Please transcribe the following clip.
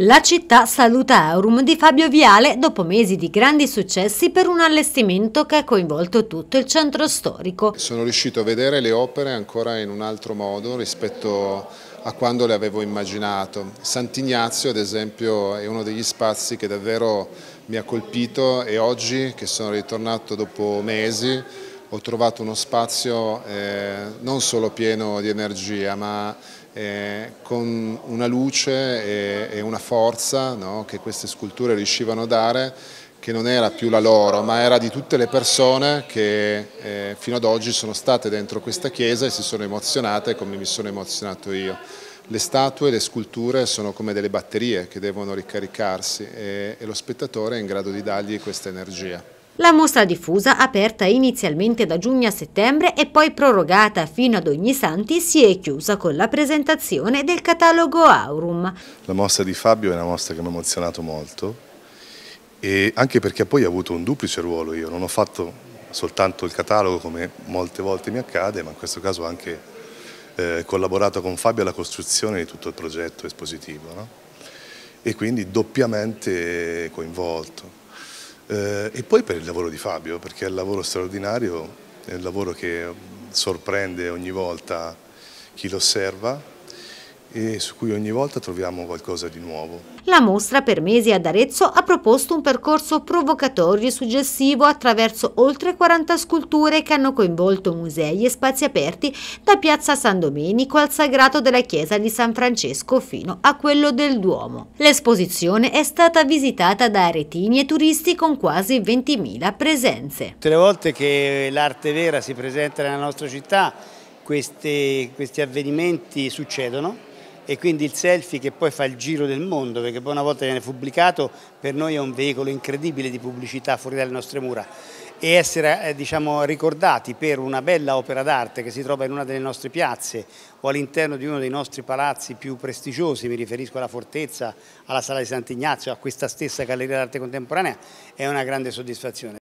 La città saluta Aurum di Fabio Viale dopo mesi di grandi successi per un allestimento che ha coinvolto tutto il centro storico. Sono riuscito a vedere le opere ancora in un altro modo rispetto a quando le avevo immaginato. Sant'Ignazio ad esempio è uno degli spazi che davvero mi ha colpito e oggi che sono ritornato dopo mesi ho trovato uno spazio eh, non solo pieno di energia ma eh, con una luce e, e una forza no? che queste sculture riuscivano a dare che non era più la loro ma era di tutte le persone che eh, fino ad oggi sono state dentro questa chiesa e si sono emozionate come mi sono emozionato io. Le statue, le sculture sono come delle batterie che devono ricaricarsi e, e lo spettatore è in grado di dargli questa energia. La mostra diffusa, aperta inizialmente da giugno a settembre e poi prorogata fino ad ogni santi, si è chiusa con la presentazione del catalogo Aurum. La mostra di Fabio è una mostra che mi ha emozionato molto, e anche perché poi ha avuto un duplice ruolo io, non ho fatto soltanto il catalogo come molte volte mi accade, ma in questo caso ho anche eh, collaborato con Fabio alla costruzione di tutto il progetto espositivo no? e quindi doppiamente coinvolto eh, e poi per il lavoro di Fabio, perché è un lavoro straordinario, è un lavoro che sorprende ogni volta chi lo osserva e su cui ogni volta troviamo qualcosa di nuovo. La mostra per mesi ad Arezzo ha proposto un percorso provocatorio e suggestivo attraverso oltre 40 sculture che hanno coinvolto musei e spazi aperti da Piazza San Domenico al Sagrato della Chiesa di San Francesco fino a quello del Duomo. L'esposizione è stata visitata da aretini e turisti con quasi 20.000 presenze. Tutte le volte che l'arte vera si presenta nella nostra città queste, questi avvenimenti succedono e quindi il selfie che poi fa il giro del mondo, perché poi una volta viene pubblicato, per noi è un veicolo incredibile di pubblicità fuori dalle nostre mura e essere eh, diciamo, ricordati per una bella opera d'arte che si trova in una delle nostre piazze o all'interno di uno dei nostri palazzi più prestigiosi, mi riferisco alla Fortezza, alla Sala di Sant'Ignazio, a questa stessa Galleria d'Arte Contemporanea, è una grande soddisfazione.